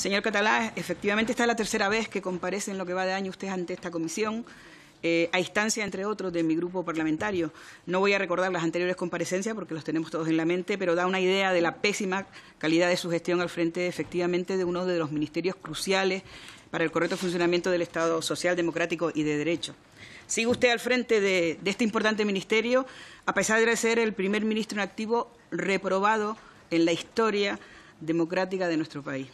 Señor Catalá, efectivamente esta es la tercera vez que comparece en lo que va de año usted ante esta comisión. Eh, a instancia, entre otros, de mi grupo parlamentario. No voy a recordar las anteriores comparecencias porque los tenemos todos en la mente, pero da una idea de la pésima calidad de su gestión al frente, efectivamente, de uno de los ministerios cruciales para el correcto funcionamiento del Estado social, democrático y de derecho. Sigue usted al frente de este importante ministerio, a pesar de ser el primer ministro en activo reprobado en la historia democrática de nuestro país.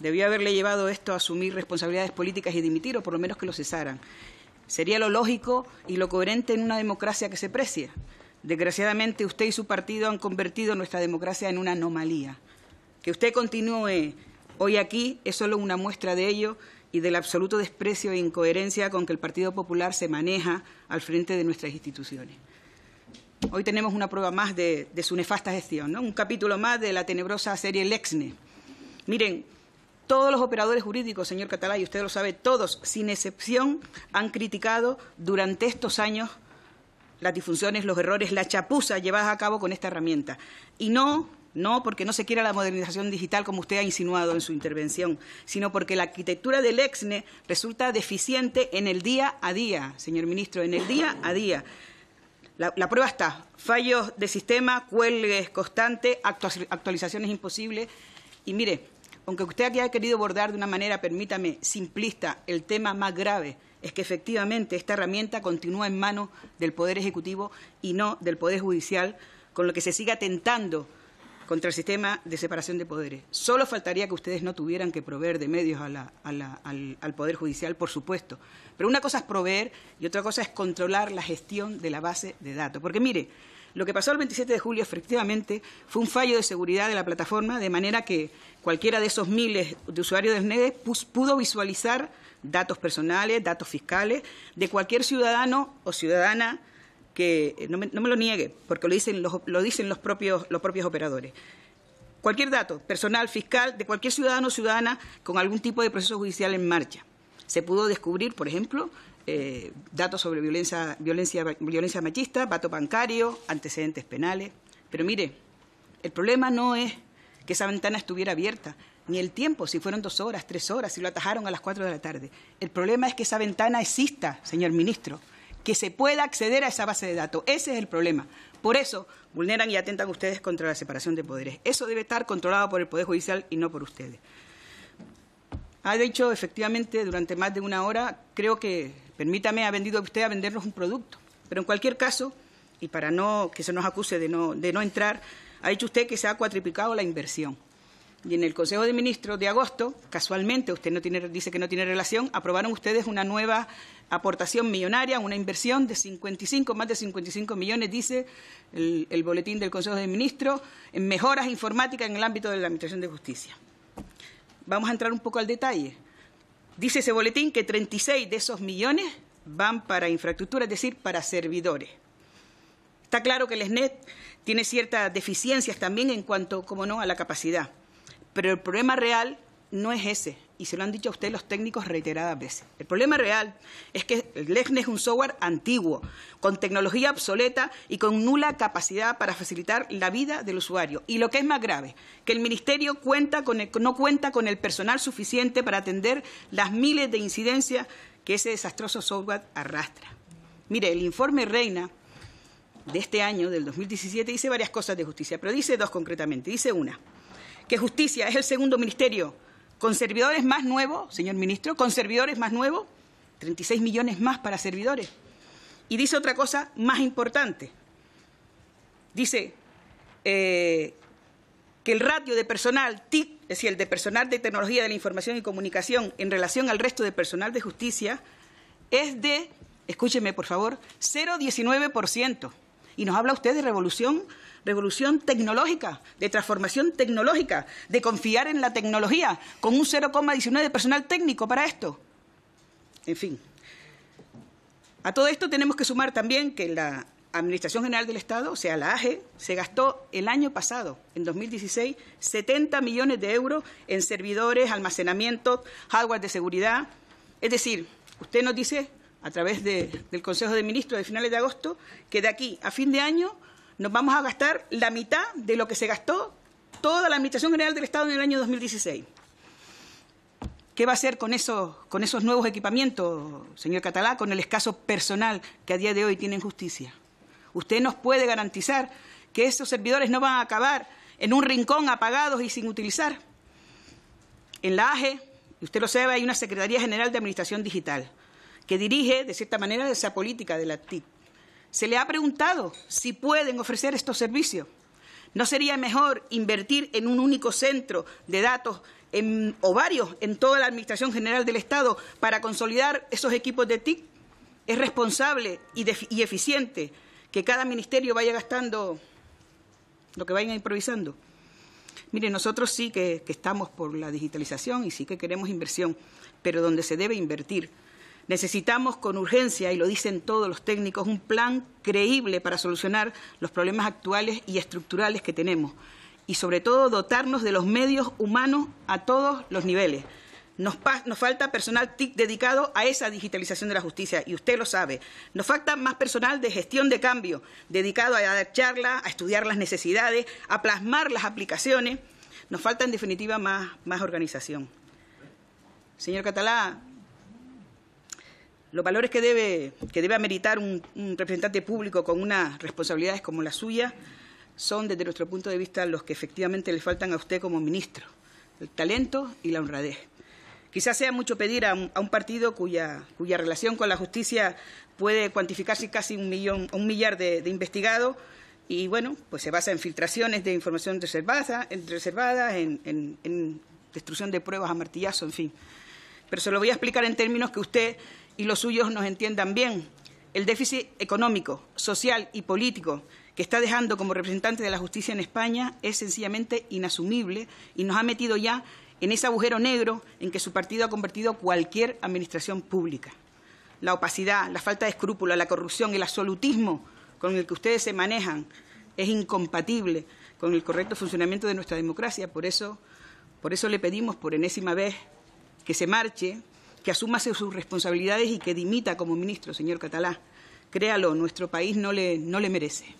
Debió haberle llevado esto a asumir responsabilidades políticas y dimitir, o por lo menos que lo cesaran. Sería lo lógico y lo coherente en una democracia que se precia. Desgraciadamente, usted y su partido han convertido nuestra democracia en una anomalía. Que usted continúe hoy aquí es solo una muestra de ello y del absoluto desprecio e incoherencia con que el Partido Popular se maneja al frente de nuestras instituciones. Hoy tenemos una prueba más de, su nefasta gestión, ¿no? un capítulo más de la tenebrosa serie Lexne. Miren, todos los operadores jurídicos, señor Catalá, y usted lo sabe, todos, sin excepción, han criticado durante estos años las disfunciones, los errores, la chapuza llevada a cabo con esta herramienta. Y no, no porque no se quiera la modernización digital como usted ha insinuado en su intervención, sino porque la arquitectura del EXNE resulta deficiente en el día a día, señor ministro, en el día a día. La, la, prueba está. Fallos de sistema, cuelgues constantes, actualizaciones imposibles. Y mire, aunque usted aquí haya querido abordar de una manera, permítame, simplista el tema más grave, es que efectivamente esta herramienta continúa en manos del Poder Ejecutivo y no del Poder Judicial, con lo que se sigue atentando contra el sistema de separación de poderes. Solo faltaría que ustedes no tuvieran que proveer de medios al, al, Poder Judicial, por supuesto. Pero una cosa es proveer y otra cosa es controlar la gestión de la base de datos. Porque mire, lo que pasó el 27 de julio, efectivamente, fue un fallo de seguridad de la plataforma, de manera que cualquiera de esos miles de usuarios de SNED e pudo visualizar datos personales, datos fiscales, de cualquier ciudadano o ciudadana que, eh, no me, lo niegue, porque lo dicen los, propios, los propios operadores cualquier dato personal, fiscal, de cualquier ciudadano o ciudadana con algún tipo de proceso judicial en marcha. Se pudo descubrir, por ejemplo, eh, datos sobre violencia, violencia machista, vato bancario, antecedentes penales. Pero mire, el problema no es que esa ventana estuviera abierta, ni el tiempo, si fueron dos horas, tres horas, si lo atajaron a las cuatro de la tarde. El problema es que esa ventana exista, señor ministro, que se pueda acceder a esa base de datos. Ese es el problema. Por eso vulneran y atentan ustedes contra la separación de poderes. Eso debe estar controlado por el Poder Judicial y no por ustedes. Ha dicho efectivamente durante más de una hora, creo que, permítame, ha vendido usted a vendernos un producto. Pero en cualquier caso, y para no que se nos acuse de no, de no entrar, ha dicho usted que se ha cuatriplicado la inversión. Y en el Consejo de Ministros de agosto, casualmente, usted no tiene, dice que no tiene relación, aprobaron ustedes una nueva aportación millonaria, una inversión de 55, más de 55 millones, dice el, el boletín del Consejo de Ministros, en mejoras informáticas en el ámbito de la Administración de Justicia. Vamos a entrar un poco al detalle. Dice ese boletín que 36 de esos millones van para infraestructura, es decir, para servidores. Está claro que el SNET tiene ciertas deficiencias también en cuanto, como no, a la capacidad. Pero el problema real no es ese y se lo han dicho a usted los técnicos reiteradas veces. El problema real es que el LEGNE e es un software antiguo, con tecnología obsoleta y con nula capacidad para facilitar la vida del usuario. Y lo que es más grave, que el Ministerio cuenta con no cuenta con el personal suficiente para atender las miles de incidencias que ese desastroso software arrastra. Mire, el informe Reina de este año, del 2017, dice varias cosas de justicia, pero dice dos concretamente. Dice una, que justicia es el segundo ministerio con servidores más nuevos, señor ministro, con servidores más nuevos, 36 millones más para servidores. Y dice otra cosa más importante. Dice eh, que el ratio de personal TIC, es decir, el de personal de tecnología de la información y comunicación en relación al resto de personal de justicia, es de, escúcheme por favor, 0,19%. Y nos habla usted de revolución, revolución tecnológica, de transformación tecnológica, de confiar en la tecnología, con un 0,19 de personal técnico para esto. En fin. A todo esto tenemos que sumar también que la Administración General del Estado, o sea, la AGE, se gastó el año pasado, en 2016, 70 millones de euros en servidores, almacenamiento, hardware de seguridad. Es decir, usted nos dice a través del Consejo de Ministros de finales de agosto, que de aquí a fin de año nos vamos a gastar la mitad de lo que se gastó toda la Administración General del Estado en el año 2016. ¿Qué va a hacer con esos, con esos nuevos equipamientos, señor Catalá, con el escaso personal que a día de hoy en justicia? ¿Usted nos puede garantizar que esos servidores no van a acabar en un rincón apagados y sin utilizar? En la AGE, usted lo sabe, hay una Secretaría General de Administración Digital que dirige, de cierta manera, esa política de la TIC. Se le ha preguntado si pueden ofrecer estos servicios. ¿No sería mejor invertir en un único centro de datos o varios en toda la Administración General del Estado para consolidar esos equipos de TIC? Es responsable y, eficiente que cada ministerio vaya gastando lo que vayan improvisando. Mire, nosotros sí que, estamos por la digitalización y sí que queremos inversión, pero donde se debe invertir Necesitamos con urgencia, y lo dicen todos los técnicos, un plan creíble para solucionar los problemas actuales y estructurales que tenemos y sobre todo dotarnos de los medios humanos a todos los niveles. Nos, falta personal dedicado a esa digitalización de la justicia, y usted lo sabe. Nos falta más personal de gestión de cambio, dedicado a dar charlas, a estudiar las necesidades, a plasmar las aplicaciones. Nos falta, en definitiva, más, más organización. Señor Catalá, los valores que debe, que debe ameritar un, representante público con unas responsabilidades como la suya son, desde nuestro punto de vista, los que efectivamente le faltan a usted como ministro, el talento y la honradez. Quizás sea mucho pedir a un, partido cuya, relación con la justicia puede cuantificarse casi un millón, un millar de, investigados, y bueno, pues se basa en filtraciones de información reservada, en, en destrucción de pruebas a martillazo, en fin pero se lo voy a explicar en términos que usted y los suyos nos entiendan bien. El déficit económico, social y político que está dejando como representante de la justicia en España es sencillamente inasumible y nos ha metido ya en ese agujero negro en que su partido ha convertido cualquier administración pública. La opacidad, la falta de escrúpula, la corrupción, el absolutismo con el que ustedes se manejan es incompatible con el correcto funcionamiento de nuestra democracia. Por eso, por eso le pedimos por enésima vez que se marche, que asuma sus responsabilidades y que dimita como ministro, señor Catalá. Créalo, nuestro país no le, no le merece.